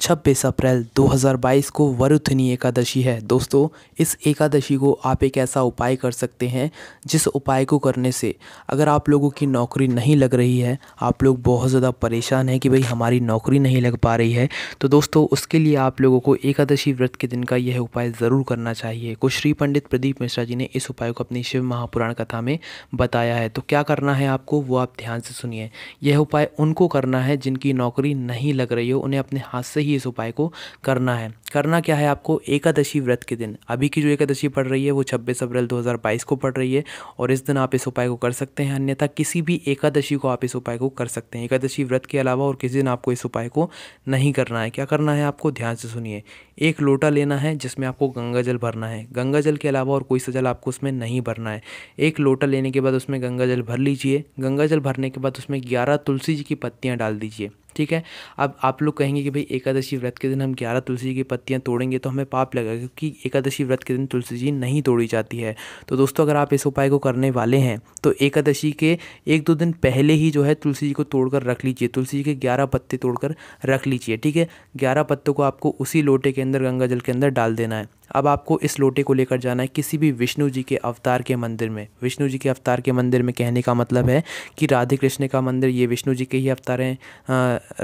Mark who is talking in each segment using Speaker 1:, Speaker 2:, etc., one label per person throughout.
Speaker 1: 26 अप्रैल 2022 को वरुथनी एकादशी है दोस्तों इस एकादशी को आप एक ऐसा उपाय कर सकते हैं जिस उपाय को करने से अगर आप लोगों की नौकरी नहीं लग रही है आप लोग बहुत ज़्यादा परेशान हैं कि भाई हमारी नौकरी नहीं लग पा रही है तो दोस्तों उसके लिए आप लोगों को एकादशी व्रत के दिन का यह उपाय ज़रूर करना चाहिए श्री पंडित प्रदीप मिश्रा जी ने इस उपाय को अपनी शिव महापुराण कथा में बताया है तो क्या करना है आपको वो आप ध्यान से सुनिए यह उपाय उनको करना है जिनकी नौकरी नहीं लग रही हो उन्हें अपने हाथ से ही इस उपाय को करना है करना क्या है आपको एकादशी व्रत के दिन अभी की जो एकादशी पड़ रही है वो 26 अप्रैल 2022 को पड़ रही है और इस दिन आप इस उपाय को कर सकते हैं अन्यथा किसी भी एकादशी को आप इस उपाय को कर सकते हैं एकादशी व्रत के अलावा और किसी दिन आपको इस उपाय को नहीं करना है क्या करना है आपको ध्यान से सुनिए एक लोटा लेना है जिसमें आपको गंगा जल भरना है गंगा जल के अलावा और कोई सा जल आपको उसमें नहीं भरना है एक लोटा लेने के बाद उसमें गंगा जल भर लीजिए गंगा जल भरने के बाद उसमें ग्यारह तुलसी जी की पत्तियाँ डाल दीजिए ठीक है अब आप लोग कहेंगे कि भाई एकादशी व्रत के दिन हम ग्यारह तुलसी की पत्तियाँ तोड़ेंगे तो हमें पाप लगेगा क्योंकि एकादशी व्रत के दिन तुलसी जी नहीं तोड़ी जाती है तो दोस्तों अगर आप इस उपाय को करने वाले हैं तो एकादशी के एक दो दिन पहले ही जो है तुलसी जी को तोड़कर रख लीजिए तुलसी जी के ग्यारह पत्ते तोड़कर रख लीजिए ठीक है ग्यारह पत्तों को आपको उसी लोटे के अंदर गंगा जल के अंदर डाल देना है अब आपको इस लोटे को लेकर जाना है किसी भी विष्णु जी के अवतार के मंदिर में विष्णु जी के अवतार के मंदिर में कहने का मतलब है कि राधे कृष्ण का मंदिर ये विष्णु जी के ही अवतार हैं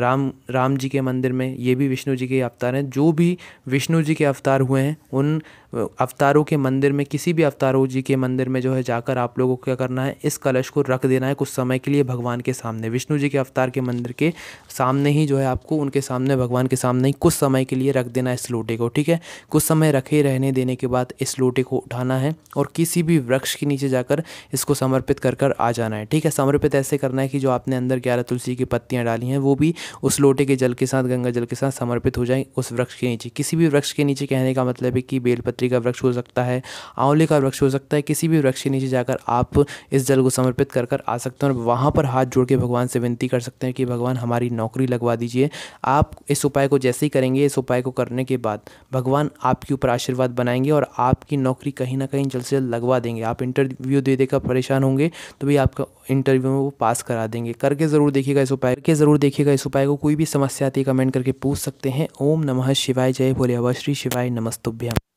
Speaker 1: राम राम जी के मंदिर में ये भी विष्णु जी के अवतार हैं जो भी विष्णु जी के अवतार हुए हैं उन अवतारों के मंदिर में किसी भी अवतारों जी के मंदिर में जो है जाकर आप लोगों को क्या करना है इस कलश को रख देना है कुछ समय के लिए भगवान के सामने विष्णु जी के अवतार के मंदिर के सामने ही जो है आपको उनके सामने भगवान के सामने ही कुछ समय के लिए रख देना है इस लोटे को ठीक है कुछ समय रखे रहने देने के बाद इस लोटे को उठाना है और किसी भी वृक्ष के नीचे जाकर इसको समर्पित कर कर आ जाना है ठीक है समर्पित ऐसे करना है कि जो आपने अंदर ग्यारह तुलसी की पत्तियाँ डाली हैं वो भी उस लोटे के जल के साथ गंगा जल के साथ समर्पित हो जाए उस वृक्ष के नीचे किसी भी वृक्ष के नीचे कहने का मतलब है कि बेलपत्री का वृक्ष हो सकता है आंवले का वृक्ष हो सकता है किसी भी वृक्ष के नीचे जाकर आप इस जल को समर्पित कर कर आ सकते हैं और वहाँ पर हाथ जोड़ के भगवान से विनती कर सकते हैं कि भगवान हमारी नौकरी लगवा दीजिए आप इस उपाय को जैसे ही करेंगे इस उपाय को करने के बाद भगवान आपके ऊपर आशीर्वाद बनाएंगे और आपकी नौकरी कहीं ना कहीं जल्द से जल्द लगवा देंगे आप इंटरव्यू दे देकर परेशान होंगे तो भी आपका इंटरव्यू में वो पास करा देंगे करके ज़रूर देखिएगा इस उपाय करके ज़रूर देखिएगा इस उपाय को कोई भी समस्या आती है कमेंट करके पूछ सकते हैं ओम नमः शिवाय जय भोले हवा श्री शिवाय नमस्तुभ्यम